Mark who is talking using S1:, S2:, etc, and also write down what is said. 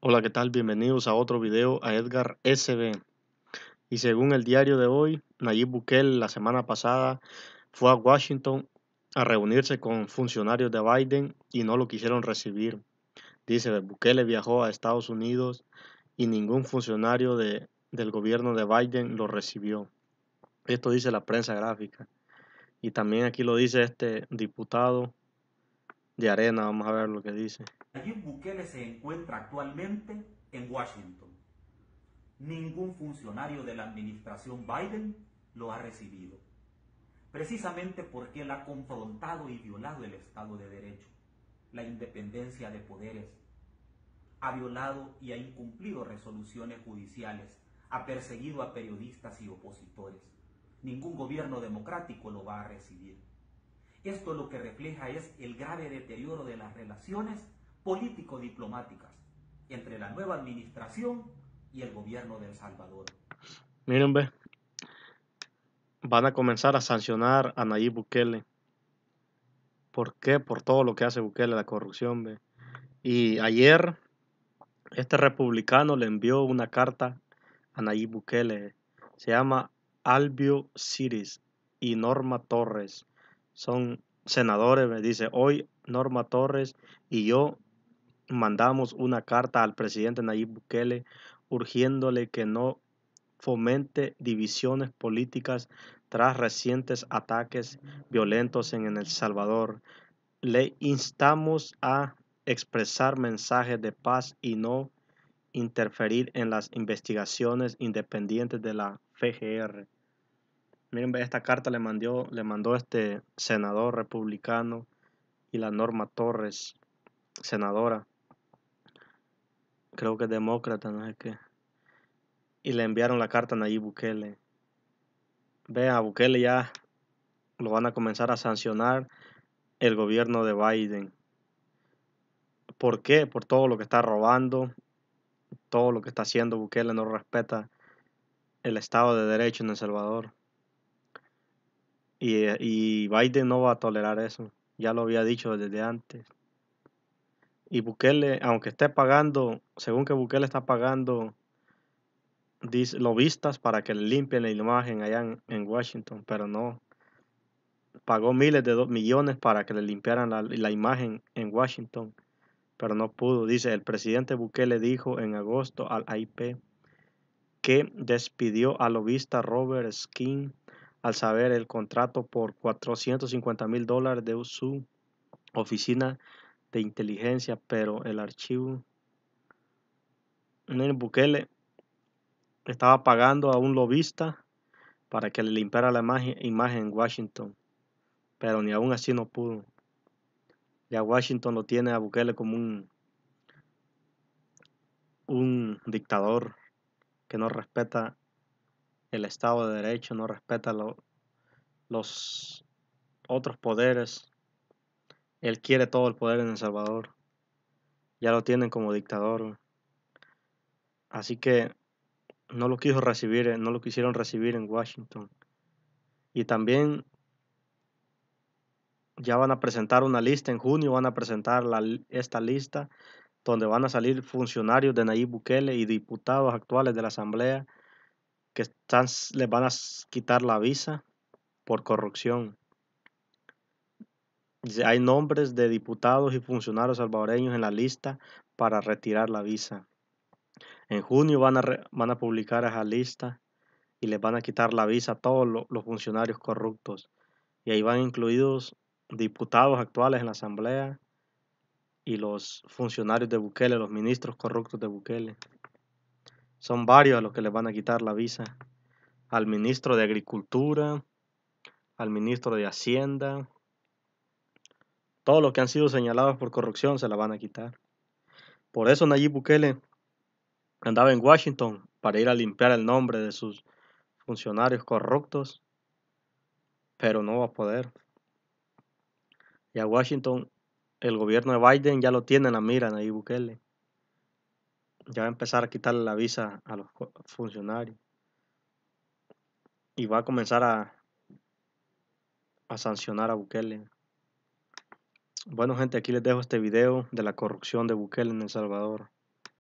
S1: Hola, ¿qué tal? Bienvenidos a otro video a Edgar SB. Y según el diario de hoy, Nayib Bukele la semana pasada fue a Washington a reunirse con funcionarios de Biden y no lo quisieron recibir. Dice, Bukele viajó a Estados Unidos y ningún funcionario del gobierno de Biden lo recibió. Esto dice la prensa gráfica. Y también aquí lo dice este diputado de arena. Vamos a ver lo que dice.
S2: Nayib Bukele se encuentra actualmente en Washington. Ningún funcionario de la administración Biden lo ha recibido, precisamente porque él ha confrontado y violado el Estado de Derecho, la independencia de poderes, ha violado y ha incumplido resoluciones judiciales, ha perseguido a periodistas y opositores. Ningún gobierno democrático lo va a recibir. Esto lo que refleja es el grave deterioro de las relaciones político-diplomáticas entre la nueva administración y el gobierno de El Salvador.
S1: Miren, ve, van a comenzar a sancionar a Nayib Bukele. ¿Por qué? Por todo lo que hace Bukele, la corrupción, ve. Y ayer este republicano le envió una carta a Nayib Bukele. Se llama Albio Ciris y Norma Torres son senadores, me dice, hoy Norma Torres y yo mandamos una carta al presidente Nayib Bukele urgiéndole que no fomente divisiones políticas tras recientes ataques violentos en El Salvador. Le instamos a expresar mensajes de paz y no interferir en las investigaciones independientes de la FGR. Miren, esta carta le mandó, le mandó este senador republicano y la Norma Torres, senadora. Creo que es demócrata, no sé qué. Y le enviaron la carta a Nayib Bukele. Vea, Bukele ya lo van a comenzar a sancionar el gobierno de Biden. ¿Por qué? Por todo lo que está robando, todo lo que está haciendo Bukele no respeta el Estado de Derecho en El Salvador. Y, eh, y Biden no va a tolerar eso, ya lo había dicho desde antes. Y Bukele, aunque esté pagando, según que Bukele está pagando lobistas para que le limpien la imagen allá en, Washington, pero no. Pagó miles de millones para que le limpiaran la, imagen en Washington, pero no pudo. Dice, el presidente Bukele dijo en agosto al AIP que despidió al lobista Robert Skin al saber el contrato por 450 mil dólares de su oficina de inteligencia, pero el archivo en el Bukele estaba pagando a un lobista para que le limpiara la imagen en Washington, pero ni aún así no pudo. Ya Washington lo tiene a Bukele como un, un dictador que no respeta el Estado de Derecho, no respeta los otros poderes. Él quiere todo el poder en El Salvador. Ya lo tienen como dictador. Así que no lo quiso recibir, eh, no lo quisieron recibir en Washington. Y también ya van a presentar una lista en junio, van a presentar esta lista donde van a salir funcionarios de Nayib Bukele y diputados actuales de la Asamblea que les van a quitar la visa por corrupción. Hay nombres de diputados y funcionarios salvadoreños en la lista para retirar la visa. En junio van a, publicar esa lista y les van a quitar la visa a todos los funcionarios corruptos. Y ahí van incluidos diputados actuales en la Asamblea y los funcionarios de Bukele, los ministros corruptos de Bukele. Son varios a los que le van a quitar la visa. Al ministro de Agricultura, al ministro de Hacienda. Todos los que han sido señalados por corrupción se la van a quitar. Por eso Nayib Bukele andaba en Washington para ir a limpiar el nombre de sus funcionarios corruptos, pero no va a poder. Y a Washington, el gobierno de Biden ya lo tiene en la mira, Nayib Bukele ya va a empezar a quitarle la visa a los funcionarios y va a comenzar a, a sancionar a Bukele. Bueno gente, aquí les dejo este video de la corrupción de Bukele en El Salvador.